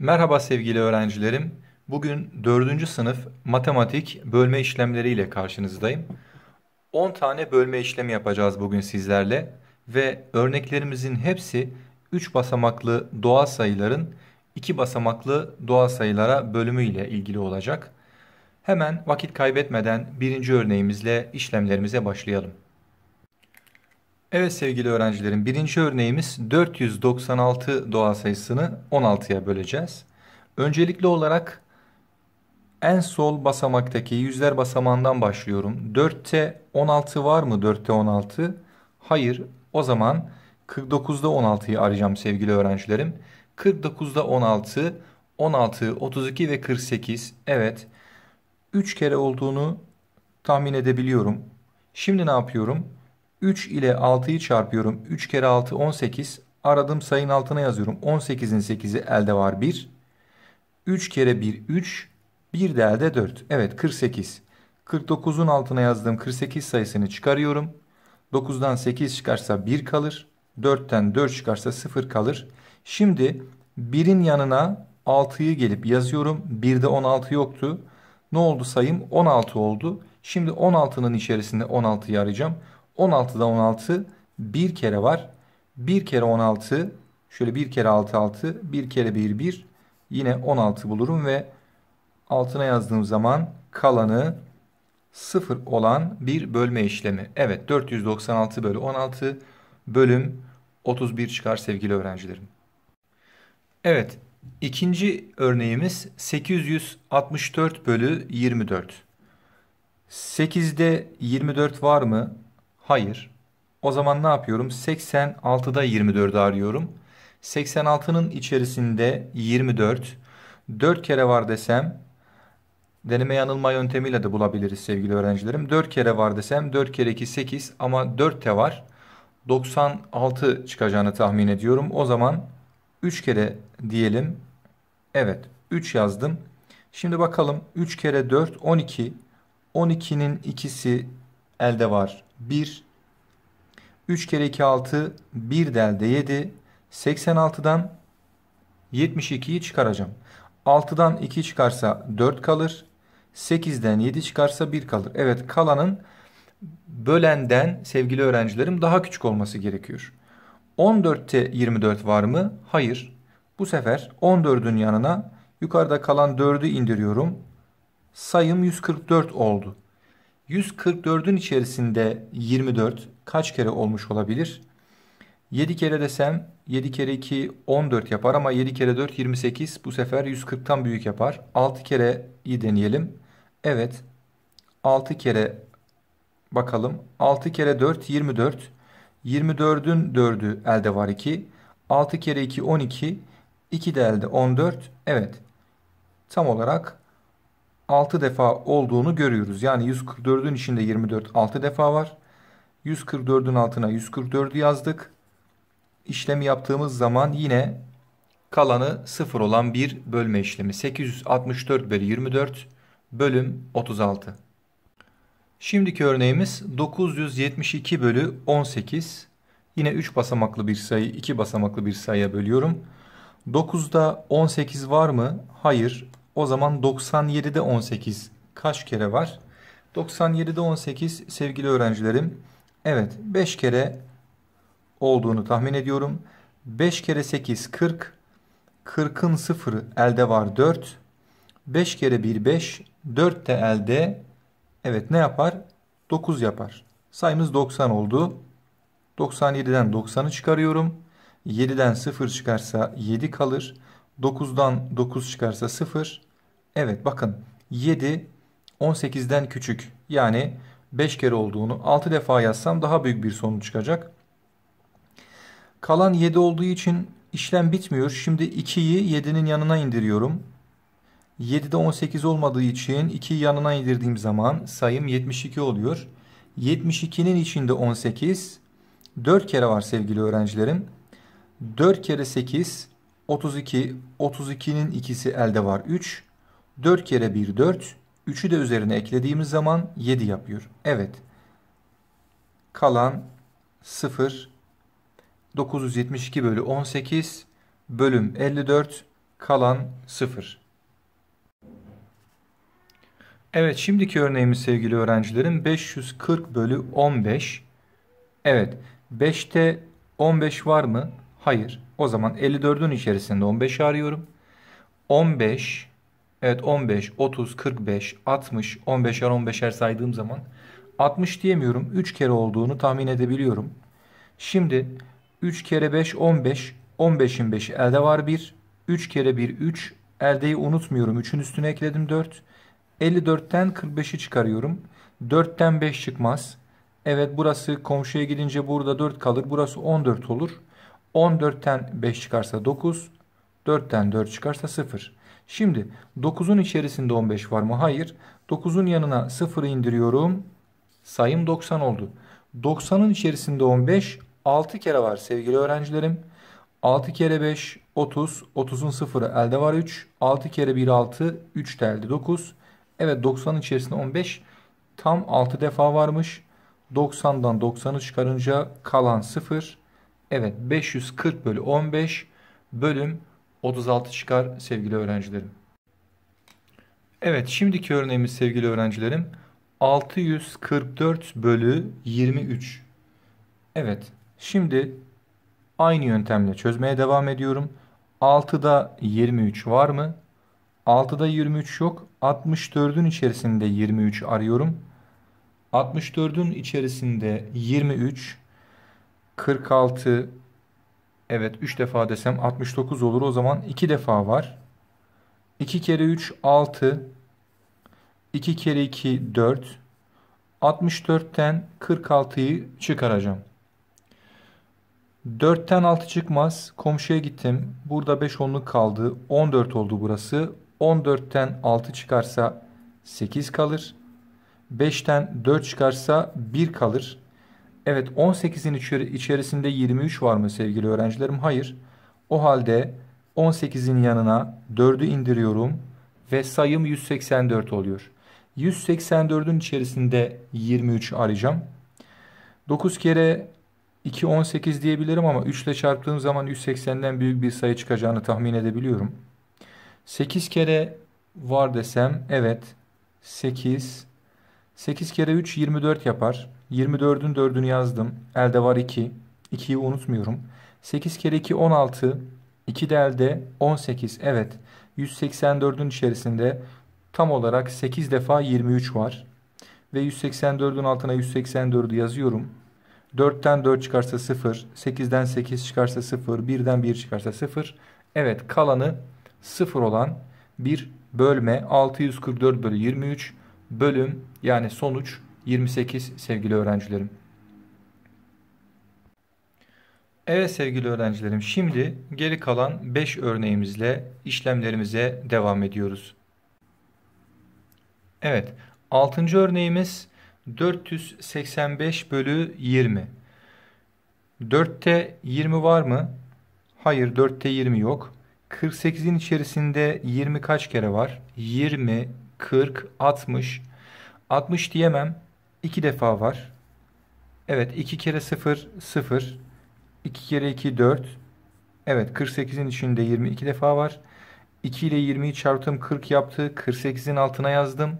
Merhaba sevgili öğrencilerim. Bugün 4. sınıf matematik bölme işlemleri ile karşınızdayım. 10 tane bölme işlemi yapacağız bugün sizlerle ve örneklerimizin hepsi 3 basamaklı doğal sayıların 2 basamaklı doğal sayılara bölümü ile ilgili olacak. Hemen vakit kaybetmeden birinci örneğimizle işlemlerimize başlayalım. Evet sevgili öğrencilerim birinci örneğimiz 496 doğal sayısını 16'ya böleceğiz. Öncelikli olarak en sol basamaktaki yüzler basamağından başlıyorum. 4'te 16 var mı 4'te 16? Hayır o zaman 49'da 16'yı arayacağım sevgili öğrencilerim. 49'da 16, 16, 32 ve 48 evet 3 kere olduğunu tahmin edebiliyorum. Şimdi ne yapıyorum? 3 ile 6'yı çarpıyorum. 3 kere 6 18. Aradım sayının altına yazıyorum. 18'in 8'i elde var 1. 3 kere 1 3. 1 de elde 4. Evet 48. 49'un altına yazdığım 48 sayısını çıkarıyorum. 9'dan 8 çıkarsa 1 kalır. 4'ten 4 çıkarsa 0 kalır. Şimdi 1'in yanına 6'yı gelip yazıyorum. 1'de 16 yoktu. Ne oldu sayım? 16 oldu. Şimdi 16'nın içerisinde 16'yı arayacağım. 16'da 16 bir kere var. Bir kere 16 şöyle bir kere 6 6 bir kere 1 1 yine 16 bulurum ve altına yazdığım zaman kalanı 0 olan bir bölme işlemi. Evet 496 bölü 16 bölüm 31 çıkar sevgili öğrencilerim. Evet ikinci örneğimiz 864 bölü 24. 8'de 24 var mı? Hayır. O zaman ne yapıyorum? 86'da 24'ü arıyorum. 86'nın içerisinde 24. 4 kere var desem deneme yanılma yöntemiyle de bulabiliriz sevgili öğrencilerim. 4 kere var desem 4 kere 2 8 ama 4 de var. 96 çıkacağını tahmin ediyorum. O zaman 3 kere diyelim. Evet 3 yazdım. Şimdi bakalım 3 kere 4 12. 12'nin ikisi elde var. 1 3 kere 2 6 1 delde 7 86'dan 72'yi çıkaracağım. 6'dan 2 çıkarsa 4 kalır. 8'den 7 çıkarsa 1 kalır. Evet kalanın bölenden sevgili öğrencilerim daha küçük olması gerekiyor. 14'te 24 var mı? Hayır. Bu sefer 14'ün yanına yukarıda kalan 4'ü indiriyorum. Sayım 144 oldu. 144'ün içerisinde 24, kaç kere olmuş olabilir? 7 kere desem 7 kere 2 14 yapar ama 7 kere 4 28 bu sefer 140'tan büyük yapar. 6 iyi deneyelim. Evet 6 kere bakalım. 6 kere 4 24. 24'ün 4'ü elde var 2. 6 kere 2 12. 2 de elde 14. Evet tam olarak 6 defa olduğunu görüyoruz. Yani 144'ün içinde 24 6 defa var. 144'ün altına 144'ü yazdık. İşlemi yaptığımız zaman yine kalanı 0 olan bir bölme işlemi. 864 bölü 24 bölüm 36. Şimdiki örneğimiz 972 bölü 18. Yine 3 basamaklı bir sayı 2 basamaklı bir sayıya bölüyorum. 9'da 18 var mı? Hayır. O zaman 97'de 18 kaç kere var? 97'de 18 sevgili öğrencilerim Evet 5 kere olduğunu tahmin ediyorum. 5 kere 8 40. 40'ın sıfırı elde var 4. 5 kere 1 5. 4 de elde. Evet ne yapar? 9 yapar. Sayımız 90 oldu. 97'den 90'ı çıkarıyorum. 7'den 0 çıkarsa 7 kalır. 9'dan 9 çıkarsa 0. Evet bakın 7 18'den küçük. Yani 5 kere olduğunu 6 defa yazsam daha büyük bir sonuç çıkacak. Kalan 7 olduğu için işlem bitmiyor. Şimdi 2'yi 7'nin yanına indiriyorum. 7'de 18 olmadığı için 2'yi yanına indirdiğim zaman sayım 72 oluyor. 72'nin içinde 18 4 kere var sevgili öğrencilerim. 4 kere 8 32 32'nin ikisi elde var 3 4 kere 1 4 3'ü de üzerine eklediğimiz zaman 7 yapıyor. Evet. Kalan 0 972 bölü 18 bölüm 54 kalan 0. Evet şimdiki örneğimiz sevgili öğrencilerim 540 bölü 15. Evet 5'te 15 var mı? Hayır. O zaman 54'ün içerisinde 15 arıyorum. 15 Evet 15, 30, 45, 60, 15'er 15'er saydığım zaman 60 diyemiyorum. 3 kere olduğunu tahmin edebiliyorum. Şimdi 3 kere 5 15, 15'in 5'i elde var 1. 3 kere 1 3, eldeyi unutmuyorum. 3'ün üstüne ekledim 4. 54'ten 45'i çıkarıyorum. 4'ten 5 çıkmaz. Evet burası komşuya gidince burada 4 kalır. Burası 14 olur. 14'ten 5 çıkarsa 9. 4'ten 4 çıkarsa 0. Şimdi 9'un içerisinde 15 var mı? Hayır. 9'un yanına 0'ı indiriyorum. Sayım 90 oldu. 90'ın içerisinde 15 6 kere var sevgili öğrencilerim. 6 kere 5 30. 30'un 0'ı elde var 3. 6 kere 1 6. 3 de elde 9. Evet 90'ın içerisinde 15 tam 6 defa varmış. 90'dan 90'ı çıkarınca kalan 0. Evet 540 bölü 15 bölüm 36 çıkar sevgili öğrencilerim. Evet şimdiki örneğimiz sevgili öğrencilerim 644 bölü 23. Evet şimdi aynı yöntemle çözmeye devam ediyorum. 6'da 23 var mı? 6'da 23 yok. 64'ün içerisinde 23 arıyorum. 64'ün içerisinde 23, 46, Evet 3 defa desem 69 olur. O zaman 2 defa var. 2 kere 3 6. 2 kere 2 4. 64'ten 46'yı çıkaracağım. 4'ten 6 çıkmaz. Komşuya gittim. Burada 5 onluk kaldı. 14 oldu burası. 14'ten 6 çıkarsa 8 kalır. 5'ten 4 çıkarsa 1 kalır. Evet 18'in içerisinde 23 var mı sevgili öğrencilerim? Hayır. O halde 18'in yanına 4'ü indiriyorum ve sayım 184 oluyor. 184'ün içerisinde 23 arayacağım. 9 kere 2 18 diyebilirim ama 3 ile çarptığım zaman 180'den büyük bir sayı çıkacağını tahmin edebiliyorum. 8 kere var desem evet 8 8 kere 3 24 yapar. 24'ün 4'ünü yazdım. Elde var 2. 2'yi unutmuyorum. 8 kere 2 16. 2 de elde 18. Evet. 184'ün içerisinde tam olarak 8 defa 23 var. Ve 184'ün altına 184'ü yazıyorum. 4'ten 4 çıkarsa 0, 8'den 8 çıkarsa 0, 1'den 1 çıkarsa 0. Evet kalanı 0 olan bir bölme 644 bölü 23 bölüm yani sonuç 28 sevgili öğrencilerim. Evet sevgili öğrencilerim şimdi geri kalan 5 örneğimizle işlemlerimize devam ediyoruz. Evet 6. örneğimiz 485 bölü 20. 4'te 20 var mı? Hayır 4'te 20 yok. 48'in içerisinde 20 kaç kere var? 20, 40, 60. 60 diyemem. 2 defa var. Evet 2 kere 0 0. 2 kere 2 4. Evet 48'in içinde 22 defa var. 2 ile 20'yi çarptım 40 yaptı. 48'in altına yazdım.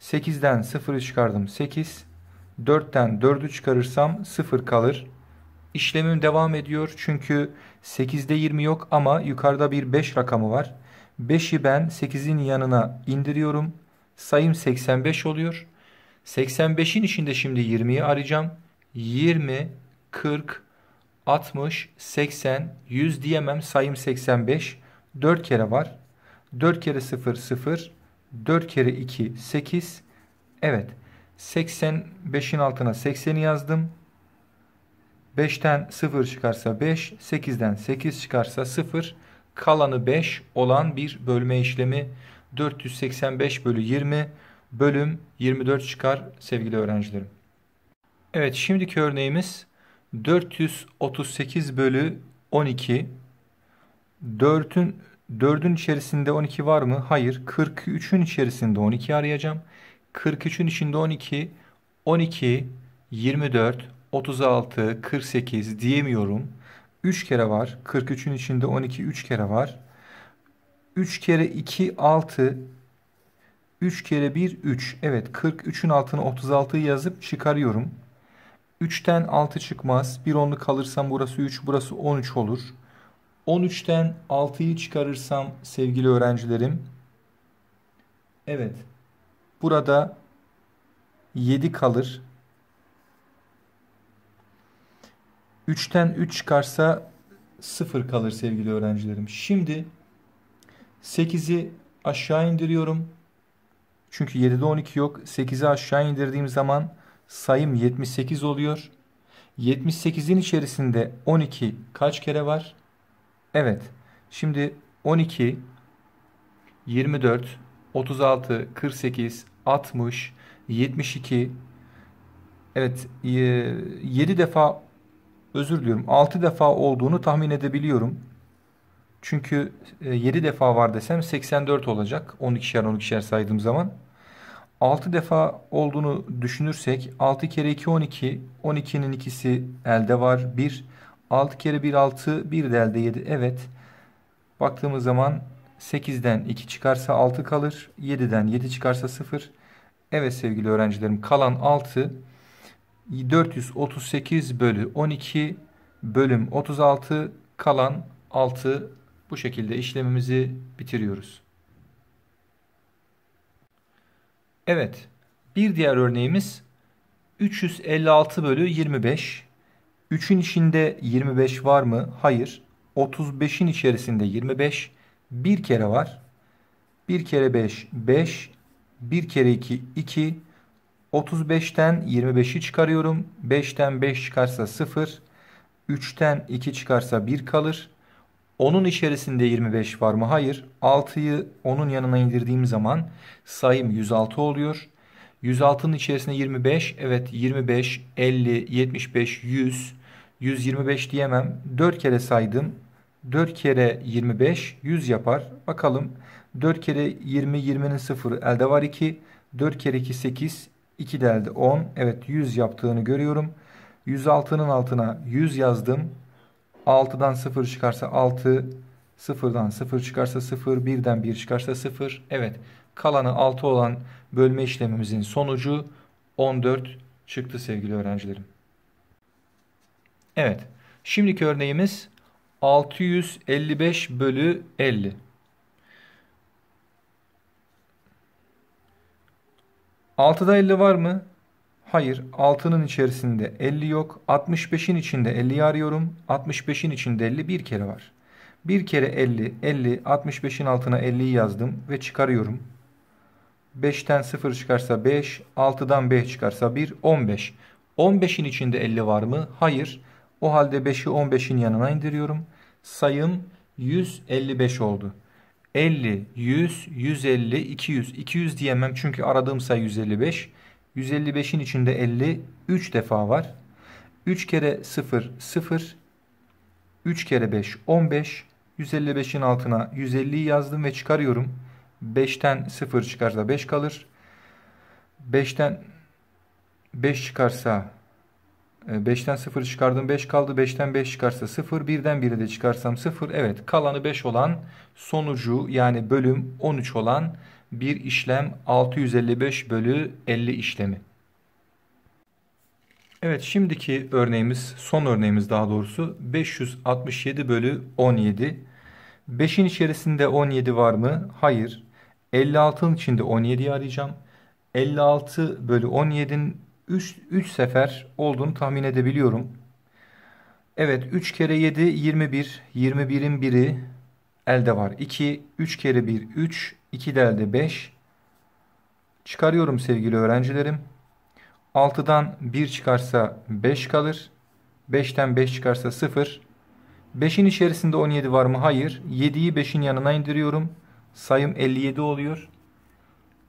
8'den 0'ı çıkardım 8. 4'ten 4'ü çıkarırsam 0 kalır. İşlemim devam ediyor çünkü 8'de 20 yok ama yukarıda bir 5 rakamı var. 5'i ben 8'in yanına indiriyorum. Sayım 85 oluyor. 85'in içinde şimdi 20'yi arayacağım. 20, 40, 60, 80, 100 diyemem. Sayım 85. 4 kere var. 4 kere 0, 0. 4 kere 2, 8. Evet. 85'in altına 80'i yazdım. 5'ten 0 çıkarsa 5, 8'den 8 çıkarsa 0. Kalanı 5 olan bir bölme işlemi. 485 bölü 20 bölüm 24 çıkar sevgili öğrencilerim. Evet şimdiki örneğimiz 438 bölü 12. 4'ün 4'ün içerisinde 12 var mı? Hayır. 43'ün içerisinde 12 arayacağım. 43'ün içinde 12, 12, 24, 36, 48 diyemiyorum. 3 kere var. 43'ün içinde 12 3 kere var. 3 kere 2 6 3 kere 1 3. Evet 43'ün altına 36'yı yazıp çıkarıyorum. 3'ten 6 çıkmaz. 1 onlu kalırsam burası 3 burası 13 olur. 13'ten 6'yı çıkarırsam sevgili öğrencilerim. Evet. Burada 7 kalır. 3'ten 3 çıkarsa 0 kalır sevgili öğrencilerim. Şimdi 8'i aşağı indiriyorum. Çünkü 7'de 12 yok. 8'i aşağı indirdiğim zaman sayım 78 oluyor. 78'in içerisinde 12 kaç kere var? Evet. Şimdi 12, 24, 36, 48, 60, 72. Evet 7 defa özür diliyorum 6 defa olduğunu tahmin edebiliyorum. Çünkü 7 e, defa var desem 84 olacak 12'şer 12'şer saydığım zaman. 6 defa olduğunu düşünürsek 6 kere 2 12. 12'nin ikisi elde var. 1. 6 kere 1 6. 1 de elde 7. Evet. Baktığımız zaman 8'den 2 çıkarsa 6 kalır. 7'den 7 çıkarsa 0. Evet sevgili öğrencilerim kalan 6 438 bölü 12 bölüm 36 kalan 6 bu şekilde işlemimizi bitiriyoruz. Evet. Bir diğer örneğimiz 356 bölü 25. 3'ün içinde 25 var mı? Hayır. 35'in içerisinde 25 bir kere var. 1 kere 5 5. 1 kere 2 2. 35'ten 25'i çıkarıyorum. 5'ten 5 çıkarsa 0. 3'ten 2 çıkarsa 1 kalır. Onun içerisinde 25 var mı? Hayır. 6'yı onun yanına indirdiğim zaman sayım 106 oluyor. 106'nın içerisinde 25. Evet 25, 50, 75, 100. 125 diyemem. 4 kere saydım. 4 kere 25 100 yapar. Bakalım 4 kere 20 20'nin 0 elde var 2. 4 kere 2 8 2 de elde 10. Evet 100 yaptığını görüyorum. 106'nın altına 100 yazdım. 6'dan 0 çıkarsa 6, 0'dan 0 çıkarsa 0, 1'den 1 çıkarsa 0. Evet kalanı 6 olan bölme işlemimizin sonucu 14 çıktı sevgili öğrencilerim. Evet şimdiki örneğimiz 655 bölü 50. Altıda 50 var mı? Hayır 6'nın içerisinde 50 yok. 65'in içinde 50'yi arıyorum. 65'in içinde 50 bir kere var. Bir kere 50, 50, 65'in altına 50'yi yazdım ve çıkarıyorum. 5'ten 0 çıkarsa 5, 6'dan 5 çıkarsa 1, 15. 15'in içinde 50 var mı? Hayır. O halde 5'i 15'in yanına indiriyorum. Sayım 155 oldu. 50, 100, 150, 200. 200 diyemem çünkü aradığım sayı 155. 155'in içinde 50 3 defa var. 3 kere 0 0 3 kere 5 15 155'in altına 150'yi yazdım ve çıkarıyorum. 5'ten 0 çıkarsa 5 kalır. 5'ten 5 çıkarsa 5'ten e, 0 çıkardım 5 kaldı. 5'ten 5 çıkarsa 0. 1'den 1'e de çıkarsam 0. Evet kalanı 5 olan sonucu yani bölüm 13 olan bir işlem 655 bölü 50 işlemi. Evet şimdiki örneğimiz son örneğimiz daha doğrusu 567 bölü 17. 5'in içerisinde 17 var mı? Hayır. 56'nın içinde 17'yi arayacağım. 56 bölü 17'nin 3, 3 sefer olduğunu tahmin edebiliyorum. Evet 3 kere 7 21. 21'in biri elde var. 2, 3 kere 1 3, 2 delde 5. Çıkarıyorum sevgili öğrencilerim. 6'dan 1 çıkarsa 5 kalır. 5'ten 5 çıkarsa 0. 5'in içerisinde 17 var mı? Hayır. 7'yi 5'in yanına indiriyorum. Sayım 57 oluyor.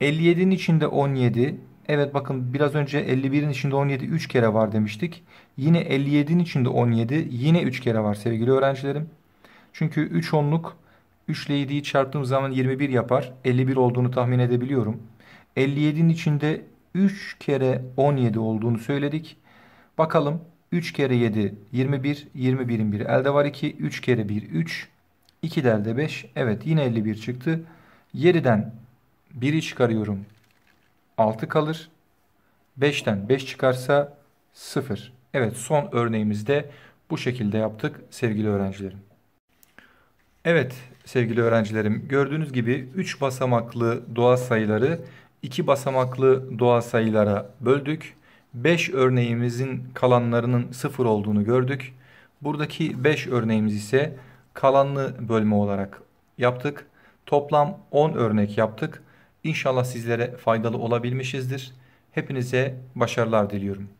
57'nin içinde 17. Evet bakın biraz önce 51'in içinde 17 3 kere var demiştik. Yine 57'nin içinde 17 yine 3 kere var sevgili öğrencilerim. Çünkü 3 onluk 3 ile 7'yi çarptığım zaman 21 yapar. 51 olduğunu tahmin edebiliyorum. 57'nin içinde 3 kere 17 olduğunu söyledik. Bakalım 3 kere 7 21. 21'in 1'i elde var 2. 3 kere 1 3. 2 de elde 5. Evet yine 51 çıktı. 7'den 1'i çıkarıyorum. 6 kalır. 5'ten 5 çıkarsa 0. Evet son örneğimizde bu şekilde yaptık sevgili öğrencilerim. Evet sevgili öğrencilerim. Gördüğünüz gibi 3 basamaklı doğal sayıları 2 basamaklı doğal sayılara böldük. 5 örneğimizin kalanlarının 0 olduğunu gördük. Buradaki 5 örneğimiz ise kalanlı bölme olarak yaptık. Toplam 10 örnek yaptık. İnşallah sizlere faydalı olabilmişizdir. Hepinize başarılar diliyorum.